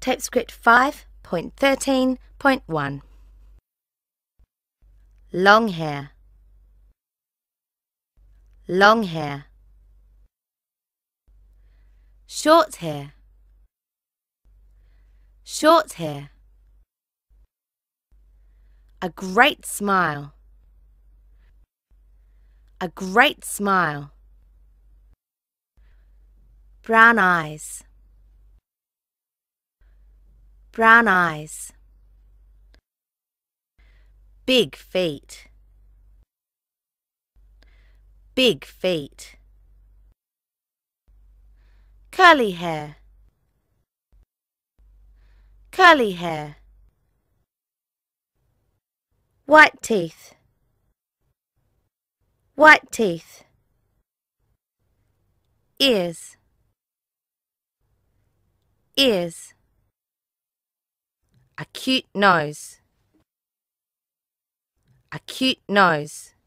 TypeScript 5.13.1 Long hair Long hair Short hair Short hair A great smile A great smile Brown eyes brown eyes, big feet, big feet, curly hair, curly hair, white teeth, white teeth, ears, ears acute nose acute nose